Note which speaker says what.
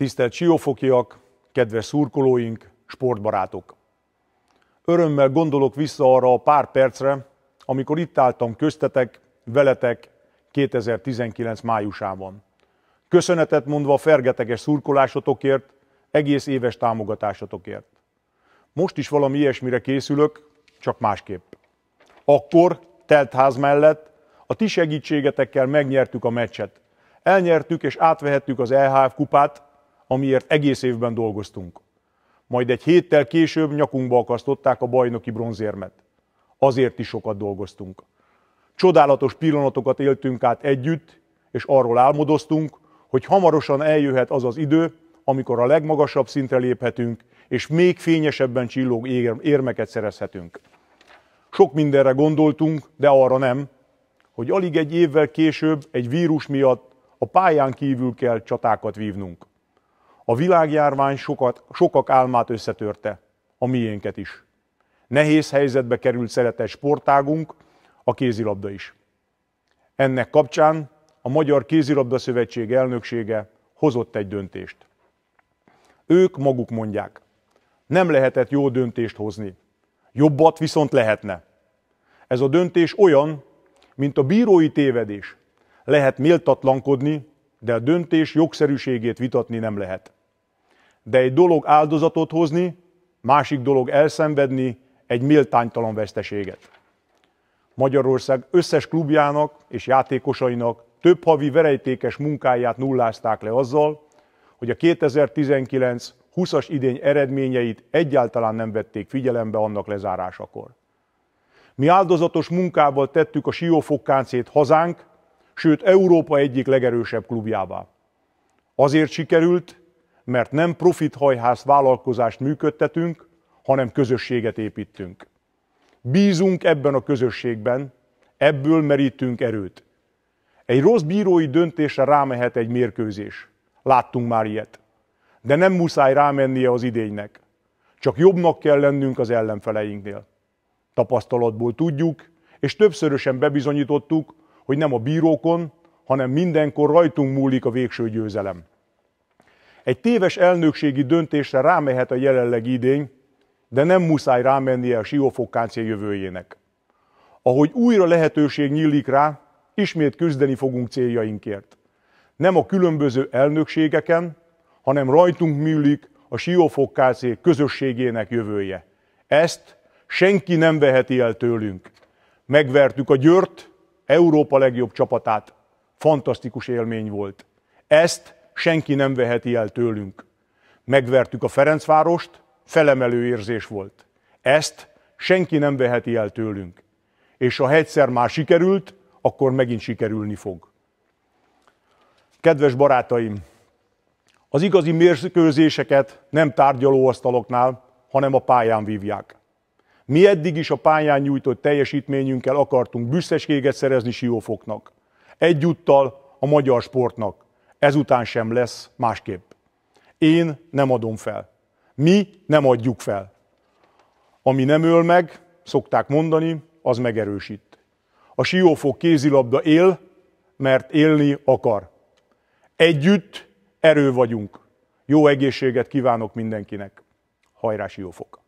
Speaker 1: Tisztelt siófokiak, kedves szurkolóink, sportbarátok! Örömmel gondolok vissza arra a pár percre, amikor itt álltam köztetek, veletek 2019 májusában. Köszönetet mondva a fergeteges szurkolásotokért, egész éves támogatásotokért. Most is valami ilyesmire készülök, csak másképp. Akkor, teltház mellett, a ti segítségetekkel megnyertük a meccset. Elnyertük és átvehettük az EHF kupát, amiért egész évben dolgoztunk. Majd egy héttel később nyakunkba akasztották a bajnoki bronzérmet. Azért is sokat dolgoztunk. Csodálatos pillanatokat éltünk át együtt, és arról álmodoztunk, hogy hamarosan eljöhet az az idő, amikor a legmagasabb szintre léphetünk, és még fényesebben csillog érmeket szerezhetünk. Sok mindenre gondoltunk, de arra nem, hogy alig egy évvel később egy vírus miatt a pályán kívül kell csatákat vívnunk. A világjárvány sokat, sokak álmát összetörte, a miénket is. Nehéz helyzetbe került szeretett sportágunk, a kézilabda is. Ennek kapcsán a Magyar Kézilabda Szövetség elnöksége hozott egy döntést. Ők maguk mondják, nem lehetett jó döntést hozni. Jobbat viszont lehetne. Ez a döntés olyan, mint a bírói tévedés. Lehet méltatlankodni, de a döntés jogszerűségét vitatni nem lehet. De egy dolog áldozatot hozni, másik dolog elszenvedni egy méltánytalan veszteséget. Magyarország összes klubjának és játékosainak több havi verejtékes munkáját nullázták le azzal, hogy a 2019-20-as idény eredményeit egyáltalán nem vették figyelembe annak lezárásakor. Mi áldozatos munkával tettük a siófokkáncét hazánk sőt Európa egyik legerősebb klubjává. Azért sikerült, mert nem profithajház vállalkozást működtetünk, hanem közösséget építünk. Bízunk ebben a közösségben, ebből merítünk erőt. Egy rossz bírói döntésre rámehet egy mérkőzés. Láttunk már ilyet. De nem muszáj rámennie az idénynek. Csak jobbnak kell lennünk az ellenfeleinknél. Tapasztalatból tudjuk, és többszörösen bebizonyítottuk, hogy nem a bírókon, hanem mindenkor rajtunk múlik a végső győzelem. Egy téves elnökségi döntésre rámehet a jelenleg idény, de nem muszáj rámennie a siófokáncia jövőjének. Ahogy újra lehetőség nyílik rá, ismét küzdeni fogunk céljainkért. Nem a különböző elnökségeken, hanem rajtunk múlik a siófokkácé közösségének jövője. Ezt senki nem veheti el tőlünk. Megvertük a győrt, Európa legjobb csapatát. Fantasztikus élmény volt. Ezt senki nem veheti el tőlünk. Megvertük a Ferencvárost, felemelő érzés volt. Ezt senki nem veheti el tőlünk. És ha egyszer már sikerült, akkor megint sikerülni fog. Kedves barátaim, az igazi mérkőzéseket nem tárgyalóasztaloknál, hanem a pályán vívják. Mi eddig is a pályán nyújtott teljesítményünkkel akartunk büszkeséget szerezni Siófoknak. Egyúttal a magyar sportnak. Ezután sem lesz másképp. Én nem adom fel. Mi nem adjuk fel. Ami nem öl meg, szokták mondani, az megerősít. A Siófok kézilabda él, mert élni akar. Együtt erő vagyunk. Jó egészséget kívánok mindenkinek. Hajrá Siófok!